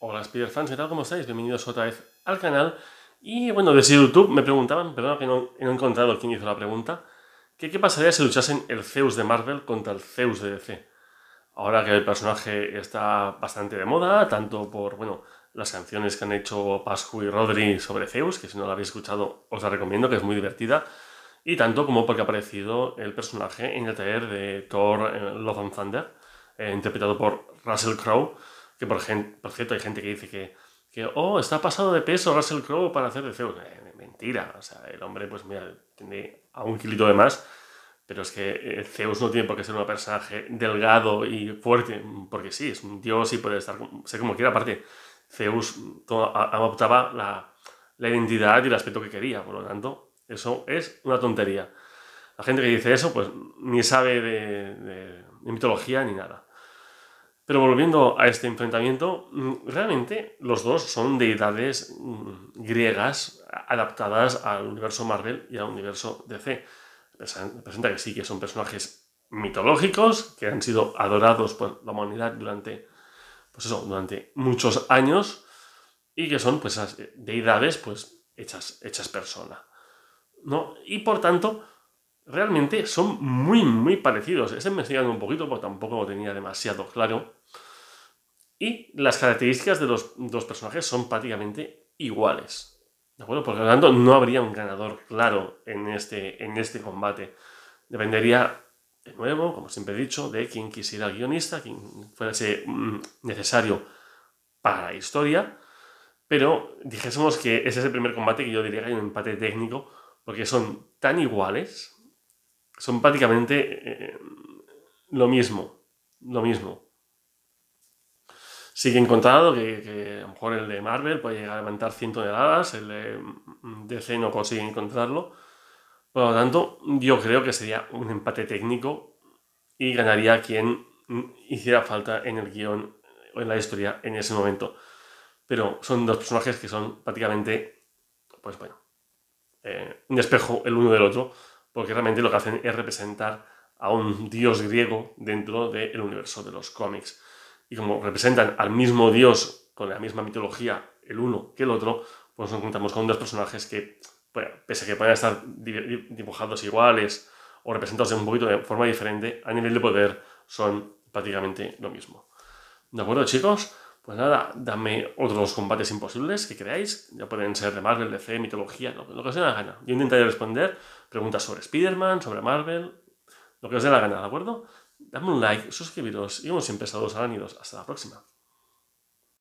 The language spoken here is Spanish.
Hola Spider-Fans, ¿qué tal? ¿Cómo estáis? Bienvenidos otra vez al canal. Y bueno, desde YouTube me preguntaban, perdón que no, he encontrado quién hizo la pregunta, que qué pasaría si luchasen el Zeus de Marvel contra el Zeus de DC. Ahora que el personaje está bastante de moda, tanto por, bueno, las canciones que han hecho Pascu y Rodri sobre Zeus, que si no la habéis escuchado os la recomiendo, que es muy divertida, y tanto como porque ha aparecido el personaje en el taller de Thor Love and Thunder, eh, interpretado por Russell Crowe, que por, cierto, hay gente que dice que, oh, está pasado de peso Russell Crowe para hacer de Zeus. Eh, mentira, o sea, el hombre, pues mira, tiene a un kilito de más. Pero es que eh, Zeus no tiene por qué ser un personaje delgado y fuerte, porque sí, es un dios y puede estar, ser como quiera. Aparte, Zeus adoptaba la, identidad y el aspecto que quería, por lo tanto, eso es una tontería. La gente que dice eso, pues ni sabe de mitología ni nada. Pero volviendo a este enfrentamiento, mm, realmente los dos son deidades mm, griegas adaptadas al universo Marvel y al universo DC. Presenta que sí, que son personajes mitológicos que han sido adorados por la humanidad durante, pues eso, durante muchos años y que son pues, eh, deidades pues, hechas, hechas persona. ¿no? Y por tanto, realmente son muy, muy parecidos. estoy dando un poquito porque tampoco lo tenía demasiado claro. Y las características de los dos personajes son prácticamente iguales. ¿De acuerdo? Porque lo tanto, no habría un ganador claro en este, en este combate. Dependería, de nuevo, como siempre he dicho, de quien quisiera el guionista, quien fuese mm, necesario para la historia. Pero dijésemos que ese es el primer combate que yo diría que hay un empate técnico, porque son tan iguales, son prácticamente eh, lo mismo, lo mismo. Sigue encontrado que, a lo mejor el de Marvel puede llegar a levantar 100 toneladas, el de mm, DC no consigue encontrarlo. Por lo tanto, yo creo que sería un empate técnico y ganaría quien mm, hiciera falta en el guión o en la historia en ese momento. Pero son dos personajes que son prácticamente, pues eh, un espejo el uno del otro, porque realmente lo que hacen es representar a un dios griego dentro del universo de los cómics y como representan al mismo dios con la misma mitología, el uno que el otro, pues nos encontramos con dos personajes que, pese a que puedan estar dibujados iguales o representados de un poquito de forma diferente, a nivel de poder son prácticamente lo mismo. ¿De acuerdo, chicos? Pues nada, dame otros combates imposibles que creáis. Ya pueden ser de Marvel, de DC, mitología, lo, que os dé la gana. Yo intentaré responder preguntas sobre Spider-Man, sobre Marvel, lo que os dé la gana, ¿de acuerdo? Dame un like, suscribiros y como siempre saludos arácnidos. Hasta la próxima.